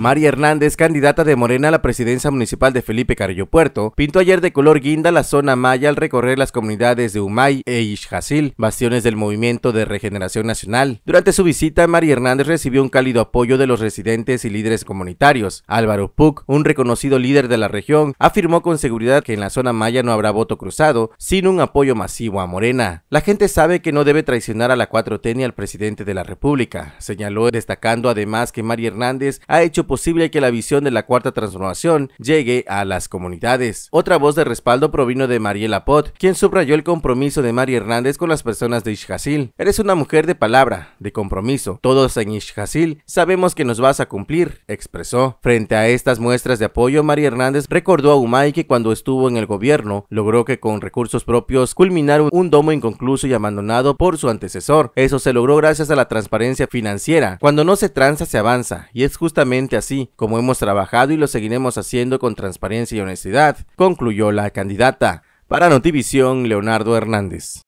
María Hernández, candidata de Morena a la presidencia municipal de Felipe Carrillo Puerto, pintó ayer de color guinda la zona maya al recorrer las comunidades de Humay e ichhazil, bastiones del Movimiento de Regeneración Nacional. Durante su visita, María Hernández recibió un cálido apoyo de los residentes y líderes comunitarios. Álvaro Puc, un reconocido líder de la región, afirmó con seguridad que en la zona maya no habrá voto cruzado, sin un apoyo masivo a Morena. La gente sabe que no debe traicionar a la 4T ni al presidente de la República, señaló destacando además que María Hernández ha hecho posible que la visión de la cuarta transformación llegue a las comunidades. Otra voz de respaldo provino de Mariela Pot, quien subrayó el compromiso de María Hernández con las personas de Ishjasil. Eres una mujer de palabra, de compromiso. Todos en Ixjacil sabemos que nos vas a cumplir, expresó. Frente a estas muestras de apoyo, María Hernández recordó a Humay que cuando estuvo en el gobierno, logró que con recursos propios culminara un domo inconcluso y abandonado por su antecesor. Eso se logró gracias a la transparencia financiera. Cuando no se tranza, se avanza, y es justamente así como hemos trabajado y lo seguiremos haciendo con transparencia y honestidad, concluyó la candidata. Para Notivisión, Leonardo Hernández.